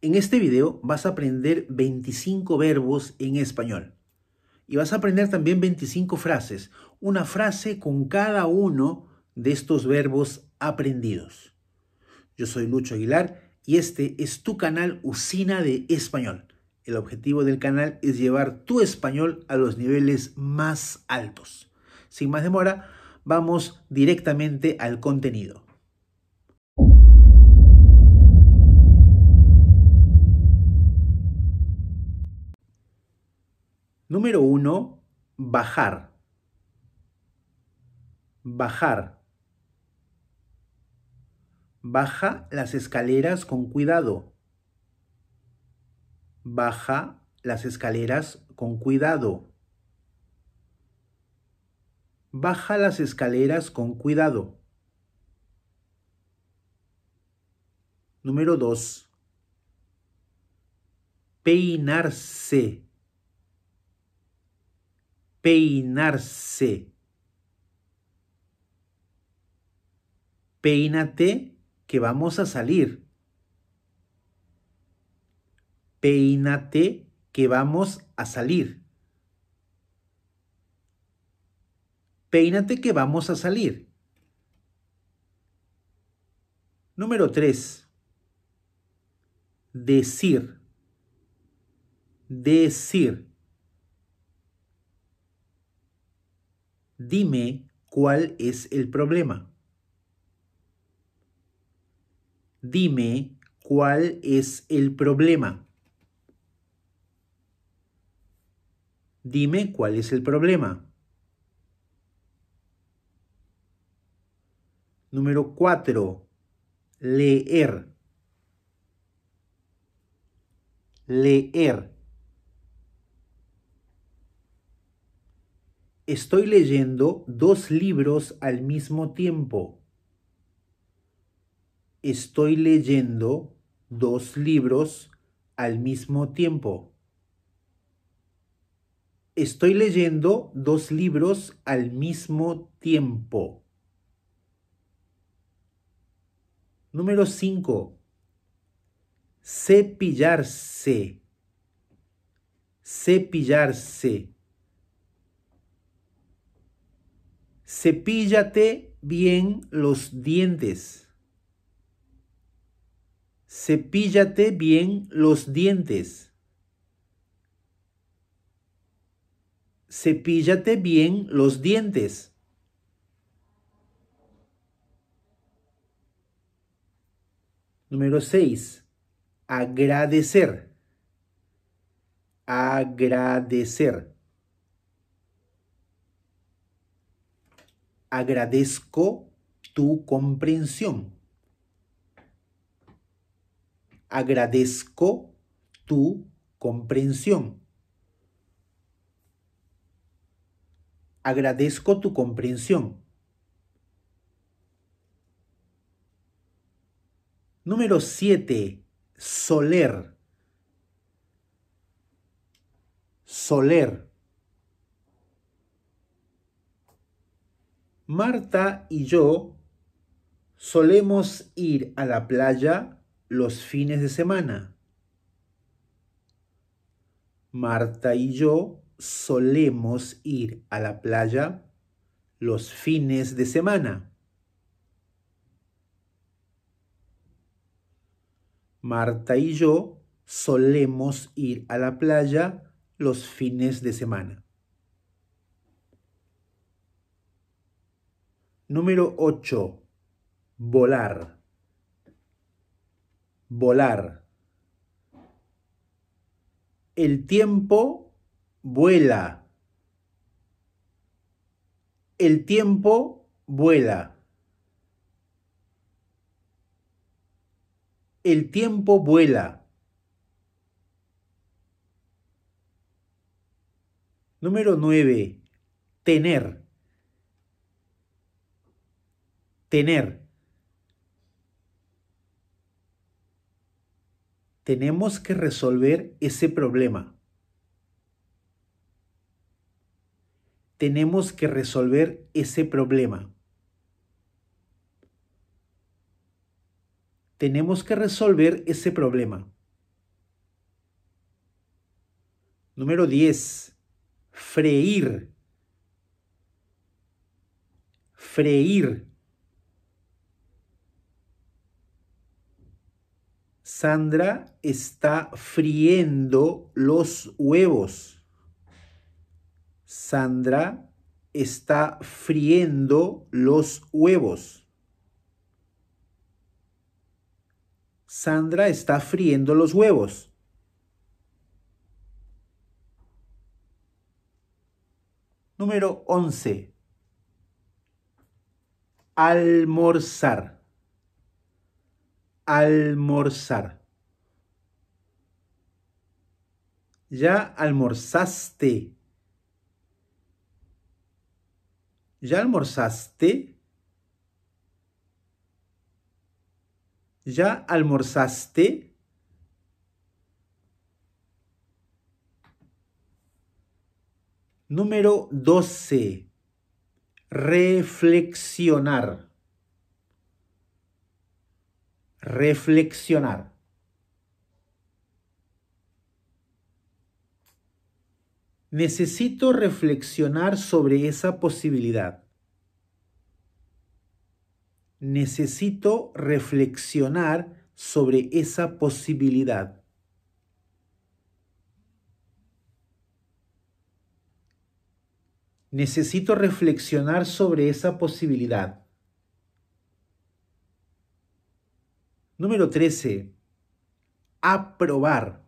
En este video vas a aprender 25 verbos en español. Y vas a aprender también 25 frases, una frase con cada uno de estos verbos aprendidos. Yo soy Lucho Aguilar y este es tu canal Usina de Español. El objetivo del canal es llevar tu español a los niveles más altos. Sin más demora, vamos directamente al contenido. Número uno, bajar. Bajar. Baja las escaleras con cuidado. Baja las escaleras con cuidado. Baja las escaleras con cuidado. Número 2. Peinarse peinarse. Peínate que vamos a salir. Peínate que vamos a salir. Peínate que vamos a salir. Número tres. Decir. Decir. Dime cuál es el problema. Dime cuál es el problema. Dime cuál es el problema. Número 4. Leer. Leer. estoy leyendo dos libros al mismo tiempo. Estoy leyendo dos libros al mismo tiempo. Estoy leyendo dos libros al mismo tiempo. Número 5. Cepillarse. Cepillarse. Cepíllate bien los dientes. Cepíllate bien los dientes. Cepíllate bien los dientes. Número 6. Agradecer. Agradecer. Agradezco tu comprensión. Agradezco tu comprensión. Agradezco tu comprensión. Número 7. Soler. Soler. Marta y yo solemos ir a la playa los fines de semana. Marta y yo solemos ir a la playa los fines de semana. Marta y yo solemos ir a la playa los fines de semana. Número 8. Volar. Volar. El tiempo vuela. El tiempo vuela. El tiempo vuela. Número 9. Tener tener. Tenemos que resolver ese problema. Tenemos que resolver ese problema. Tenemos que resolver ese problema. Número 10. Freír. Freír Sandra está friendo los huevos. Sandra está friendo los huevos. Sandra está friendo los huevos. Número 11. Almorzar almorzar. Ya almorzaste. ¿Ya almorzaste? ¿Ya almorzaste? Número 12. Reflexionar reflexionar. Necesito reflexionar sobre esa posibilidad. Necesito reflexionar sobre esa posibilidad. Necesito reflexionar sobre esa posibilidad. Número 13. Aprobar.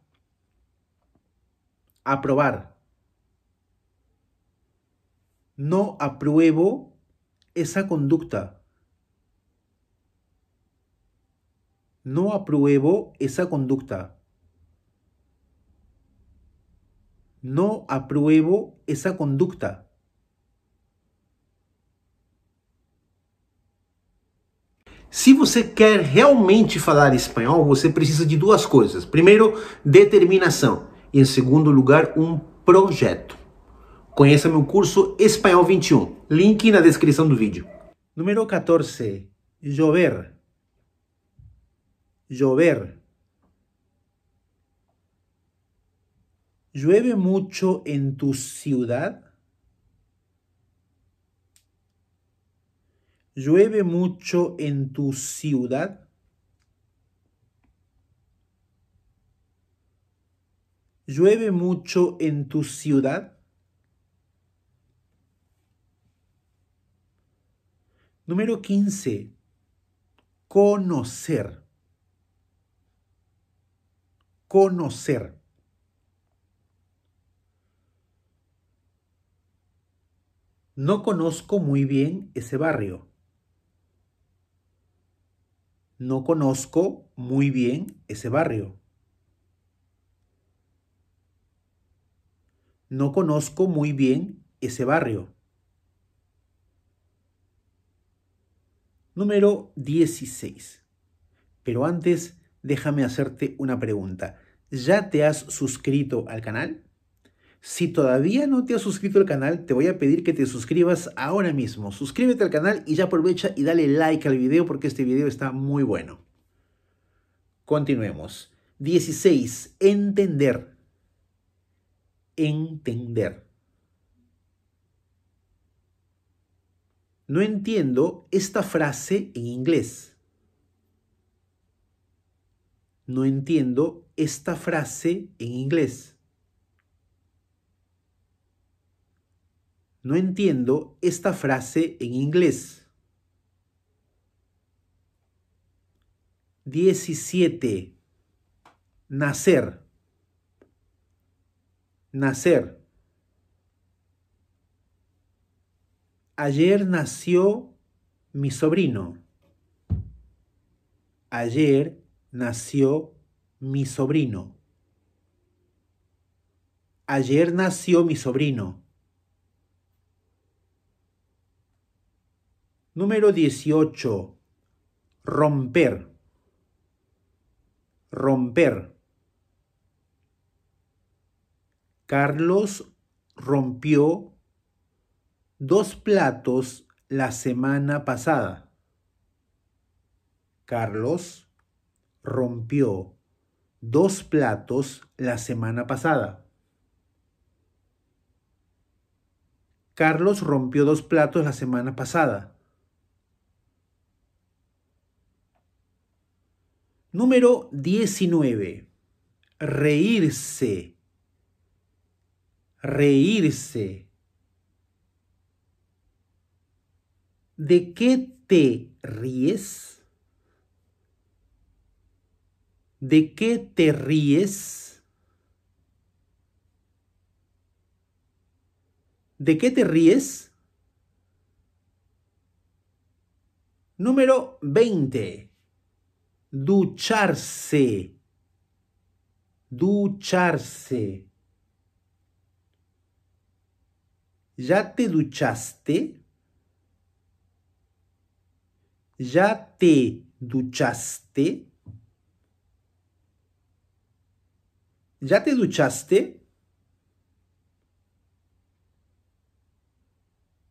Aprobar. No apruebo esa conducta. No apruebo esa conducta. No apruebo esa conducta. Se você quer realmente falar espanhol, você precisa de duas coisas. Primeiro, determinação. E em segundo lugar, um projeto. Conheça meu curso Espanhol 21. Link na descrição do vídeo. Número 14. Llover. Llover. Llueve mucho en tu ciudad? ¿Llueve mucho en tu ciudad? ¿Llueve mucho en tu ciudad? Número 15. Conocer. Conocer. No conozco muy bien ese barrio no conozco muy bien ese barrio. No conozco muy bien ese barrio. Número 16. Pero antes, déjame hacerte una pregunta. ¿Ya te has suscrito al canal? Si todavía no te has suscrito al canal, te voy a pedir que te suscribas ahora mismo. Suscríbete al canal y ya aprovecha y dale like al video porque este video está muy bueno. Continuemos. 16. Entender. Entender. No entiendo esta frase en inglés. No entiendo esta frase en inglés. No entiendo esta frase en inglés. 17. Nacer. Nacer. Ayer nació mi sobrino. Ayer nació mi sobrino. Ayer nació mi sobrino. Número 18. Romper. Romper. Carlos rompió dos platos la semana pasada. Carlos rompió dos platos la semana pasada. Carlos rompió dos platos la semana pasada. Número 19. Reírse. Reírse. ¿De qué te ríes? ¿De qué te ríes? ¿De qué te ríes? Número 20 ducharse, ducharse. ¿Ya te duchaste? ¿Ya te duchaste? ¿Ya te duchaste?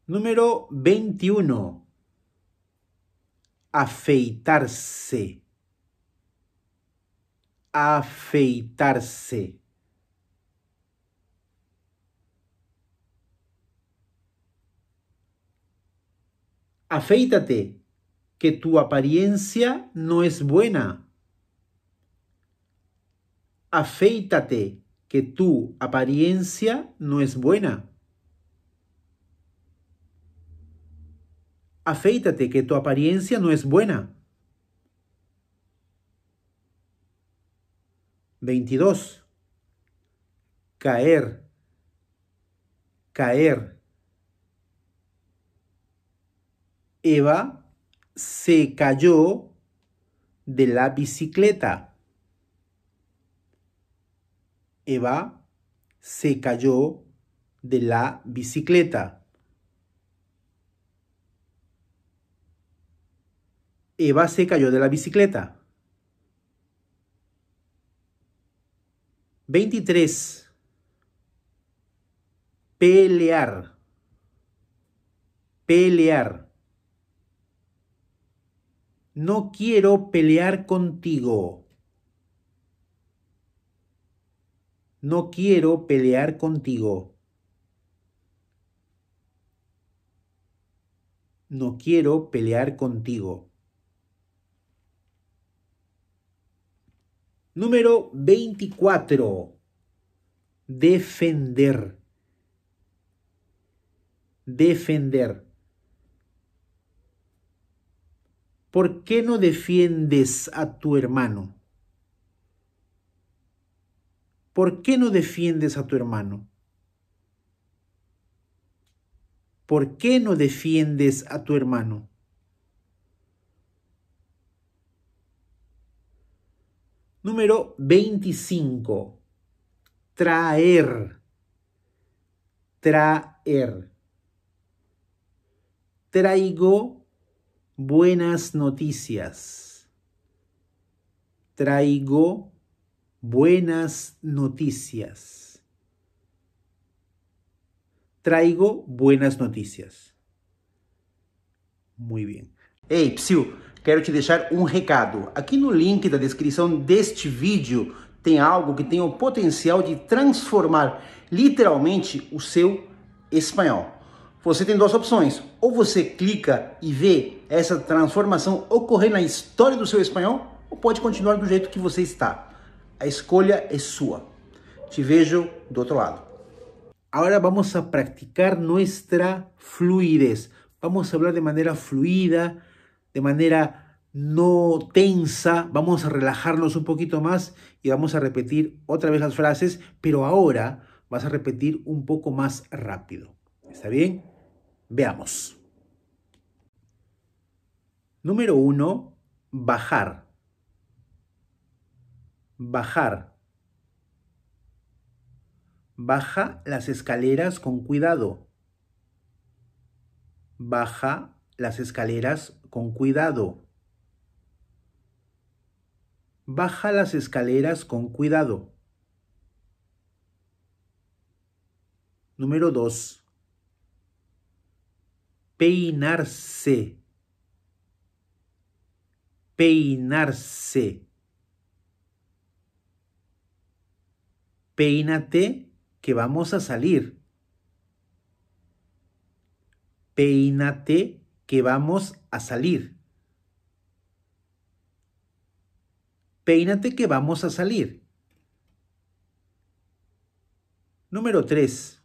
Número veintiuno. Afeitarse afeitarse. Afeítate, que tu apariencia no es buena. Afeítate, que tu apariencia no es buena. Afeítate, que tu apariencia no es buena. 22. Caer, caer. Eva se cayó de la bicicleta. Eva se cayó de la bicicleta. Eva se cayó de la bicicleta. 23. Pelear. Pelear. No quiero pelear contigo. No quiero pelear contigo. No quiero pelear contigo. Número 24. Defender. Defender. ¿Por qué no defiendes a tu hermano? ¿Por qué no defiendes a tu hermano? ¿Por qué no defiendes a tu hermano? Número 25. Traer. Traer. Traigo buenas noticias. Traigo buenas noticias. Traigo buenas noticias. Muy bien. Hey, Psiu, quero te deixar um recado. Aqui no link da descrição deste vídeo tem algo que tem o potencial de transformar literalmente o seu espanhol. Você tem duas opções: ou você clica e vê essa transformação ocorrer na história do seu espanhol, ou pode continuar do jeito que você está. A escolha é sua. Te vejo do outro lado. Agora vamos a praticar nossa fluidez. Vamos a falar de maneira fluida. de manera no tensa, vamos a relajarnos un poquito más y vamos a repetir otra vez las frases, pero ahora vas a repetir un poco más rápido. ¿Está bien? Veamos. Número uno, bajar. Bajar. Baja las escaleras con cuidado. Baja las escaleras con cuidado. Baja las escaleras con cuidado. Número dos. Peinarse. Peinarse. Peínate que vamos a salir. Peínate que vamos a salir. Peínate que vamos a salir. Número 3.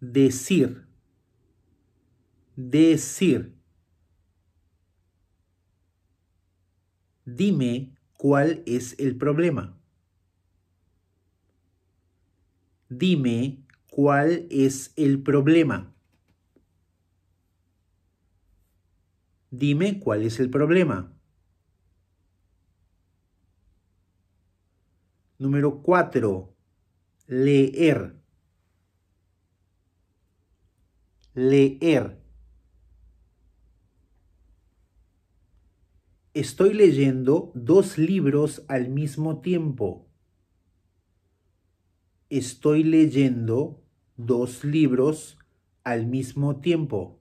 Decir. Decir. Dime cuál es el problema. Dime cuál es el problema. Dime cuál es el problema. Número 4. Leer. Leer. Estoy leyendo dos libros al mismo tiempo. Estoy leyendo dos libros al mismo tiempo.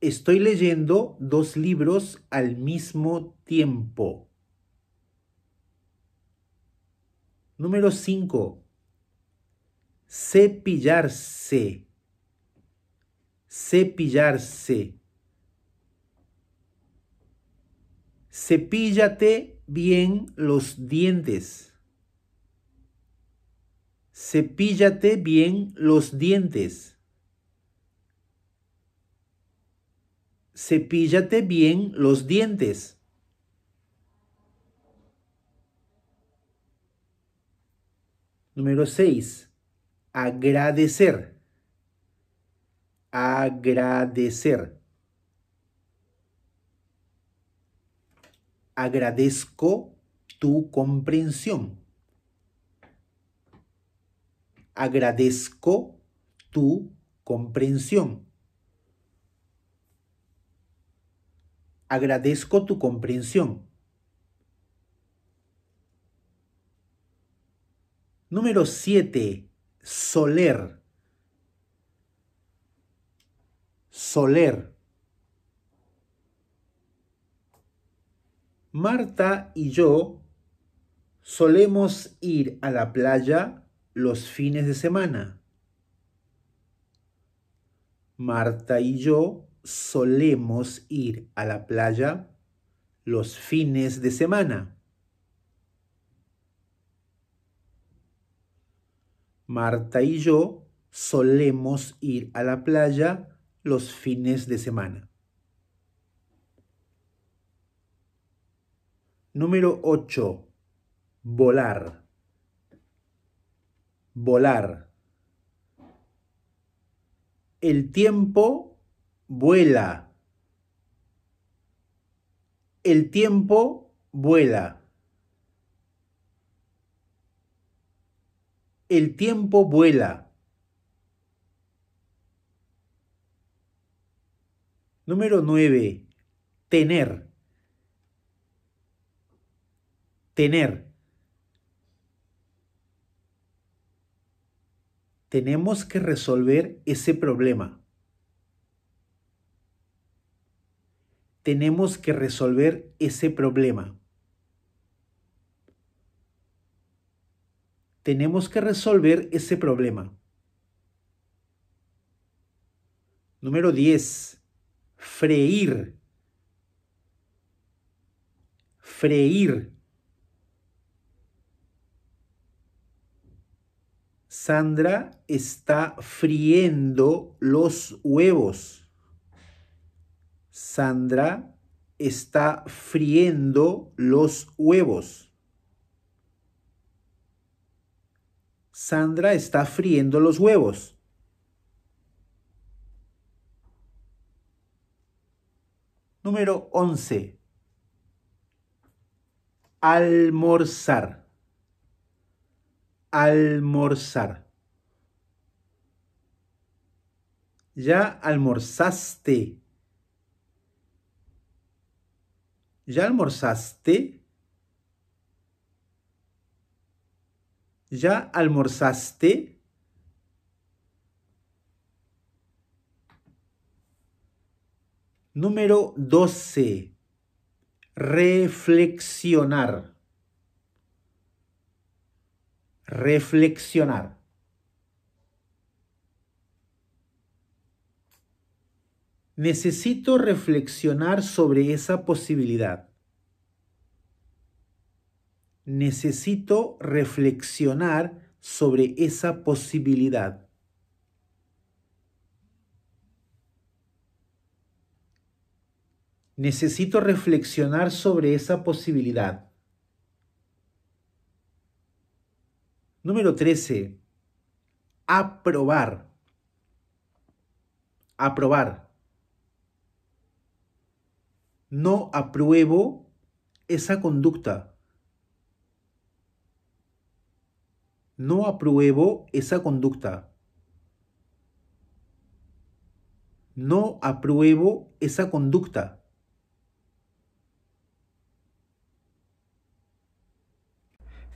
Estoy leyendo dos libros al mismo tiempo. Número 5. Cepillarse. Cepillarse. Cepíllate bien los dientes. Cepíllate bien los dientes. cepíllate bien los dientes. Número 6. Agradecer. Agradecer. Agradezco tu comprensión. Agradezco tu comprensión. Agradezco tu comprensión. Número 7. Soler. Soler. Marta y yo solemos ir a la playa los fines de semana. Marta y yo solemos ir a la playa los fines de semana. Marta y yo solemos ir a la playa los fines de semana. Número 8. Volar. Volar. El tiempo vuela. El tiempo vuela. El tiempo vuela. Número 9. Tener. Tener. Tenemos que resolver ese problema. tenemos que resolver ese problema. Tenemos que resolver ese problema. Número 10. Freír. Freír. Sandra está friendo los huevos. Sandra está friendo los huevos. Sandra está friendo los huevos. Número 11. Almorzar. Almorzar. Ya almorzaste. ¿Ya almorzaste? ¿Ya almorzaste? Número 12. Reflexionar. Reflexionar. necesito reflexionar sobre esa posibilidad. Necesito reflexionar sobre esa posibilidad. Necesito reflexionar sobre esa posibilidad. Número 13. Aprobar. Aprobar. no apruebo esa conducta. No apruebo esa conducta. No apruebo esa conducta.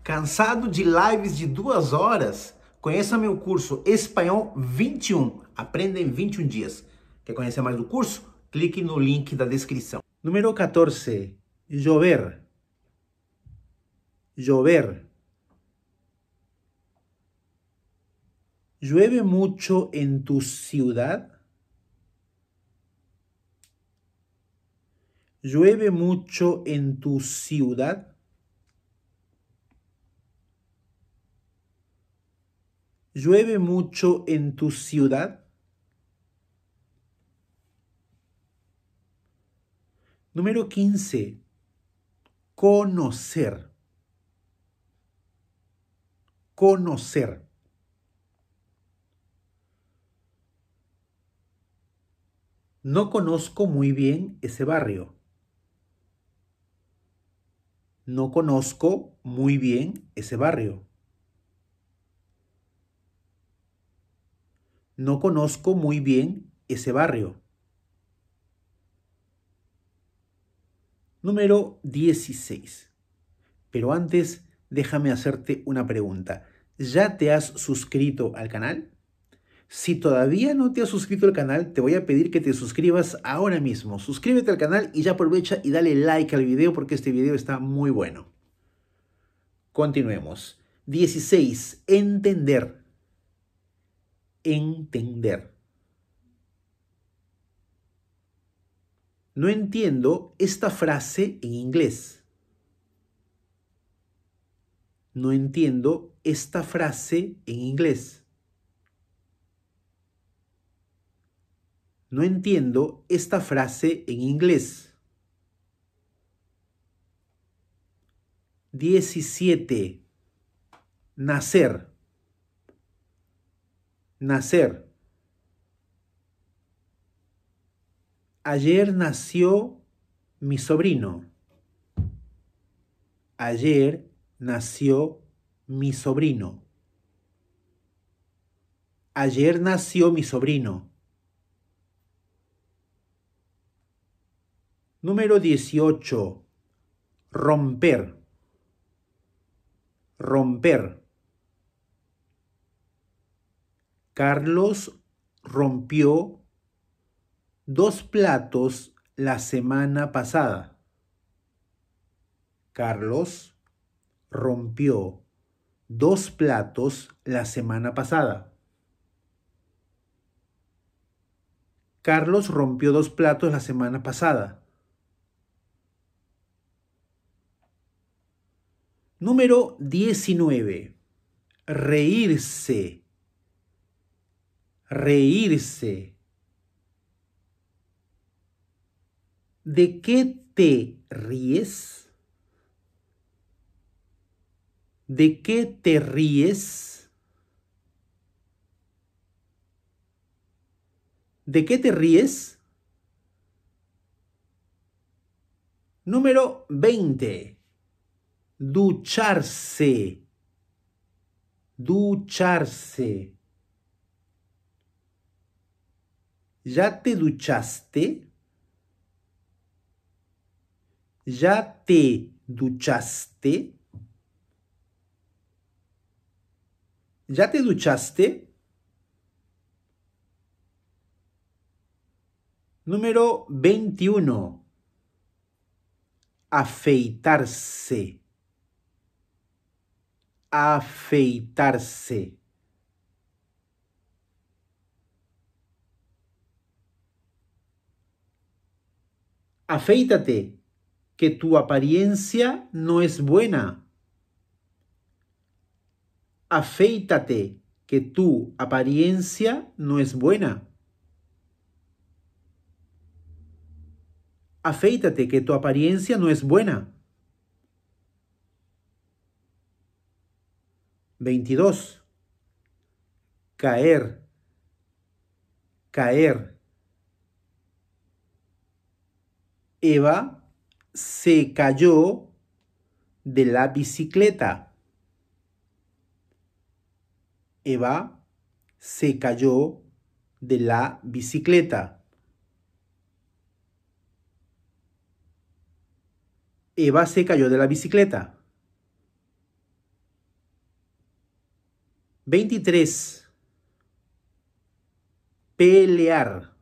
Cansado de lives de duas horas? Conheça meu curso Espanhol 21. Aprenda em 21 dias. Quer conhecer mais do curso? Clique no link da descrição. Número 14. Llover. Llover. ¿Llueve mucho en tu ciudad? ¿Llueve mucho en tu ciudad? ¿Llueve mucho en tu ciudad? Número 15. Conocer. Conocer. No conozco muy bien ese barrio. No conozco muy bien ese barrio. No conozco muy bien ese barrio. número 16. Pero antes, déjame hacerte una pregunta. ¿Ya te has suscrito al canal? Si todavía no te has suscrito al canal, te voy a pedir que te suscribas ahora mismo. Suscríbete al canal y ya aprovecha y dale like al video porque este video está muy bueno. Continuemos. 16. Entender. Entender. No entiendo esta frase en inglés. No entiendo esta frase en inglés. No entiendo esta frase en inglés. 17. Nacer. Nacer. ayer nació mi sobrino. Ayer nació mi sobrino. Ayer nació mi sobrino. Número 18. Romper. Romper. Carlos rompió dos platos la semana pasada. Carlos rompió dos platos la semana pasada. Carlos rompió dos platos la semana pasada. Número 19. Reírse. Reírse. ¿De qué te ríes? ¿De qué te ríes? ¿De qué te ríes? Número 20. Ducharse. Ducharse. ¿Ya te duchaste? ¿Ya te duchaste? ¿Ya te duchaste? Número 21. Afeitarse. Afeitarse. Afeítate que tu apariencia no es buena. Afeítate, que tu apariencia no es buena. Afeítate, que tu apariencia no es buena. 22. Caer, caer. Eva se cayó de la bicicleta. Eva se cayó de la bicicleta. Eva se cayó de la bicicleta. 23. Pelear.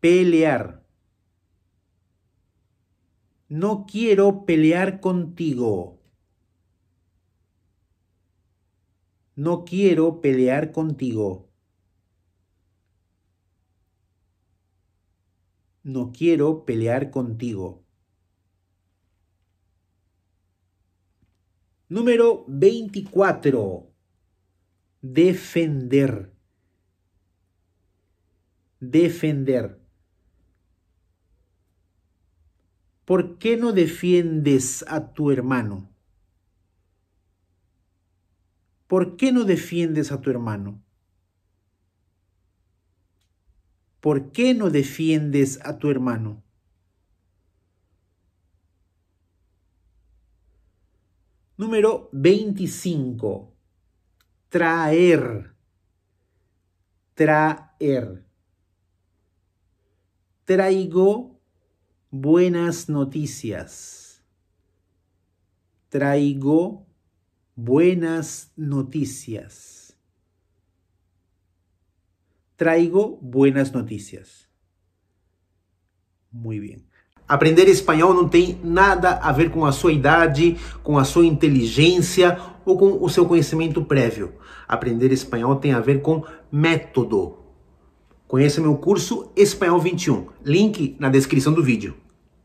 Pelear no quiero pelear contigo. No quiero pelear contigo. No quiero pelear contigo. Número 24. Defender. Defender. ¿por qué no defiendes a tu hermano? ¿Por qué no defiendes a tu hermano? ¿Por qué no defiendes a tu hermano? Número 25. Traer. Traer. Traigo buenas noticias. Traigo buenas noticias. Traigo buenas noticias. Muito bem. Aprender espanhol não tem nada a ver com a sua idade, com a sua inteligência ou com o seu conhecimento prévio. Aprender espanhol tem a ver com método. Conheça meu curso Espanhol 21, link na descrição do vídeo.